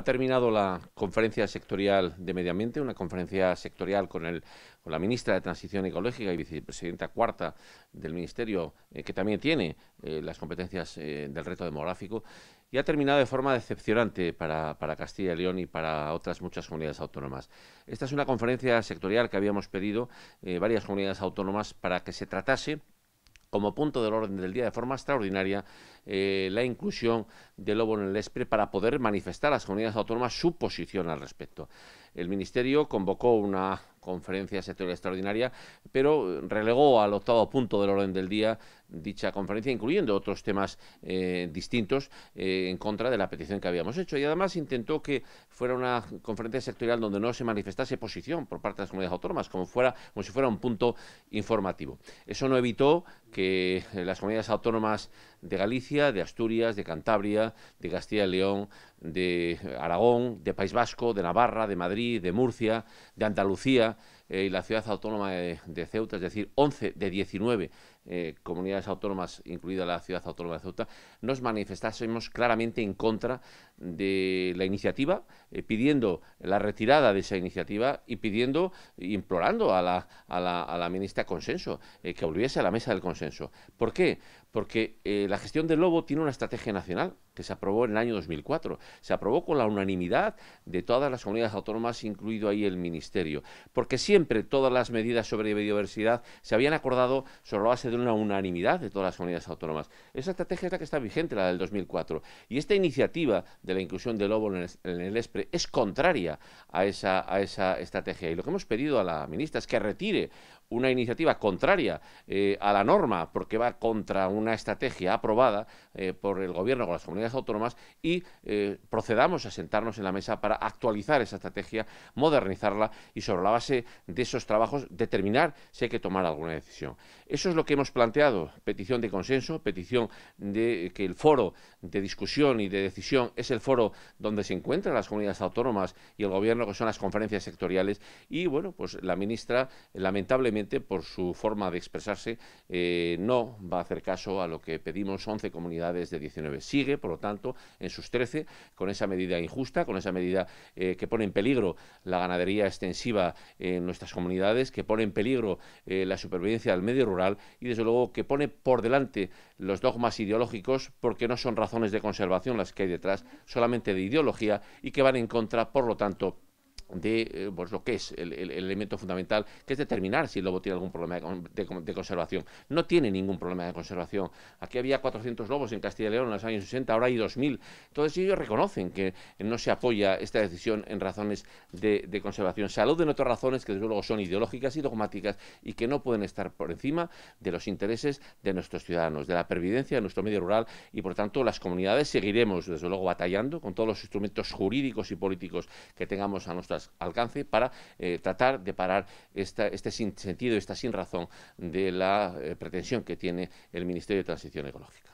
Ha terminado la conferencia sectorial de medio ambiente, una conferencia sectorial con, el, con la ministra de Transición Ecológica y vicepresidenta cuarta del Ministerio, eh, que también tiene eh, las competencias eh, del reto demográfico, y ha terminado de forma decepcionante para, para Castilla y León y para otras muchas comunidades autónomas. Esta es una conferencia sectorial que habíamos pedido varias comunidades autónomas para que se tratase como punto del orden del día de forma extraordinaria eh, la inclusión del lobo en el ESPRE para poder manifestar a las comunidades autónomas su posición al respecto. El Ministerio convocó una conferencia sectorial extraordinaria, pero relegó al octavo punto del orden del día dicha conferencia, incluyendo otros temas eh, distintos eh, en contra de la petición que habíamos hecho. Y además intentó que fuera una conferencia sectorial donde no se manifestase posición por parte de las comunidades autónomas, como, fuera, como si fuera un punto informativo. Eso no evitó que eh, las comunidades autónomas de Galicia, de Asturias, de Cantabria, de Castilla y León, de Aragón, de País Vasco, de Navarra, de Madrid, de Murcia, de Andalucía, eh, y la ciudad autónoma de, Ceuta, es decir, 11 de 19 eh, comunidades autónomas, incluida la ciudad autónoma de Ceuta, nos manifestásemos claramente en contra de la iniciativa, eh, pidiendo la retirada de esa iniciativa y pidiendo, implorando a la, ministra Consenso que volviese a la mesa del consenso. ¿Por qué? Porque la gestión del lobo tiene una estrategia nacional que se aprobó en el año 2004. Se aprobó con la unanimidad de todas las comunidades autónomas, incluido ahí el Ministerio. Porque siempre todas las medidas sobre biodiversidad se habían acordado sobre la base de una unanimidad de todas las comunidades autónomas. Esa estrategia es la que está vigente, la del 2004. Y esta iniciativa de la inclusión del lobo en el, ESPRE es contraria a esa, a esa estrategia. Y lo que hemos pedido a la ministra es que retire una iniciativa contraria eh, a la norma, porque va contra una estrategia aprobada eh, por el Gobierno con las comunidades autónomas, y eh, procedamos a sentarnos en la mesa para actualizar esa estrategia, modernizarla y sobre la base de esos trabajos determinar si hay que tomar alguna decisión. Eso es lo que hemos planteado, petición de consenso, petición de que el foro de discusión y de decisión es el foro donde se encuentran las comunidades autónomas y el Gobierno, que son las conferencias sectoriales, y bueno, pues la ministra lamentablemente por su forma de expresarse, eh, no va a hacer caso a lo que pedimos 11 comunidades de 19. Sigue, por lo tanto, en sus 13 con esa medida injusta, con esa medida eh, que pone en peligro la ganadería extensiva en nuestras comunidades, que pone en peligro eh, la supervivencia del medio rural y, desde luego, que pone por delante los dogmas ideológicos porque no son razones de conservación las que hay detrás, solamente de ideología y que van en contra, por lo tanto, de eh, pues lo que es el, elemento fundamental, que es determinar si el lobo tiene algún problema de, conservación. No tiene ningún problema de conservación. Aquí había 400 lobos en Castilla y León en los años 60, ahora hay 2.000. Entonces ellos reconocen que no se apoya esta decisión en razones de, conservación. Se en otras razones que desde luego son ideológicas y dogmáticas y que no pueden estar por encima de los intereses de nuestros ciudadanos, de la pervivencia de nuestro medio rural y por tanto las comunidades seguiremos desde luego batallando con todos los instrumentos jurídicos y políticos que tengamos a nuestras alcance para eh, tratar de parar esta, este sentido, esta sin razón de la eh, pretensión que tiene el Ministerio de Transición Ecológica.